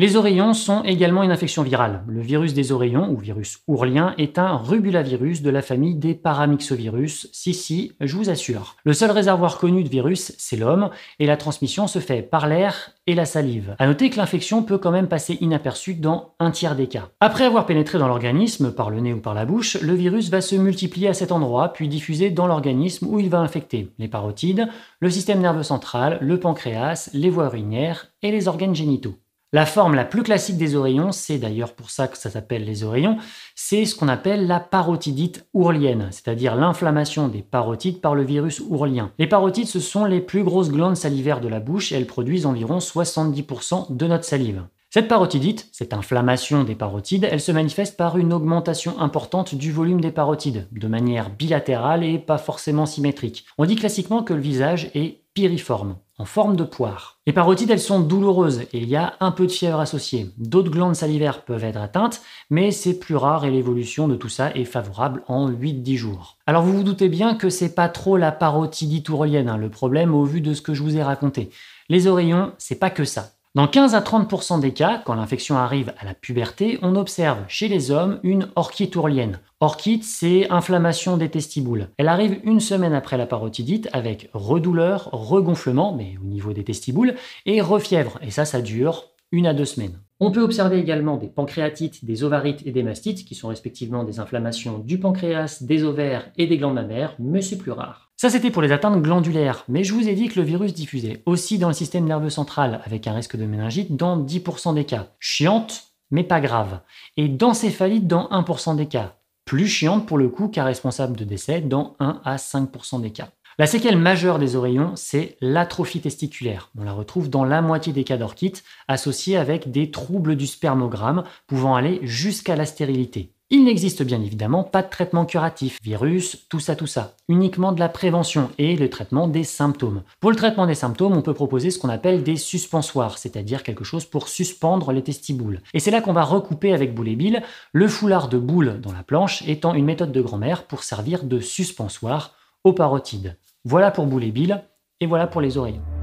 Les oreillons sont également une infection virale. Le virus des oreillons, ou virus ourlien, est un rubulavirus de la famille des paramyxovirus. Si, si, je vous assure. Le seul réservoir connu de virus, c'est l'homme, et la transmission se fait par l'air et la salive. À noter que l'infection peut quand même passer inaperçue dans un tiers des cas. Après avoir pénétré dans l'organisme, par le nez ou par la bouche, le virus va se multiplier à cet endroit, puis diffuser dans l'organisme où il va infecter les parotides, le système nerveux central, le pancréas, les voies urinaires et les organes génitaux. La forme la plus classique des oreillons, c'est d'ailleurs pour ça que ça s'appelle les oreillons, c'est ce qu'on appelle la parotidite ourlienne, c'est-à-dire l'inflammation des parotides par le virus ourlien. Les parotides, ce sont les plus grosses glandes salivaires de la bouche et elles produisent environ 70% de notre salive. Cette parotidite, cette inflammation des parotides, elle se manifeste par une augmentation importante du volume des parotides, de manière bilatérale et pas forcément symétrique. On dit classiquement que le visage est piriforme en forme de poire. Les parotides, elles sont douloureuses et il y a un peu de fièvre associée. D'autres glandes salivaires peuvent être atteintes, mais c'est plus rare et l'évolution de tout ça est favorable en 8-10 jours. Alors vous vous doutez bien que c'est pas trop la parotidite tourelienne, hein, le problème au vu de ce que je vous ai raconté. Les oreillons, c'est pas que ça. Dans 15 à 30 des cas, quand l'infection arrive à la puberté, on observe chez les hommes une orchite ourlienne. Orchite, c'est inflammation des testiboules. Elle arrive une semaine après la parotidite avec redouleur, regonflement, mais au niveau des testiboules, et refièvre. Et ça, ça dure une à deux semaines. On peut observer également des pancréatites, des ovarites et des mastites, qui sont respectivement des inflammations du pancréas, des ovaires et des glandes mammaires, mais c'est plus rare. Ça, c'était pour les atteintes glandulaires, mais je vous ai dit que le virus diffusait aussi dans le système nerveux central, avec un risque de méningite dans 10% des cas. Chiante, mais pas grave. Et d'encéphalite dans 1% des cas. Plus chiante pour le coup, car responsable de décès dans 1 à 5% des cas. La séquelle majeure des oreillons, c'est l'atrophie testiculaire. On la retrouve dans la moitié des cas d'orchite, associée avec des troubles du spermogramme pouvant aller jusqu'à la stérilité. Il n'existe bien évidemment pas de traitement curatif, virus, tout ça, tout ça, uniquement de la prévention et le traitement des symptômes. Pour le traitement des symptômes, on peut proposer ce qu'on appelle des suspensoires, c'est-à-dire quelque chose pour suspendre les testiboules. Et c'est là qu'on va recouper avec boule et bile, le foulard de boule dans la planche étant une méthode de grand-mère pour servir de suspensoire aux parotides. Voilà pour boule et bile, et voilà pour les oreillons.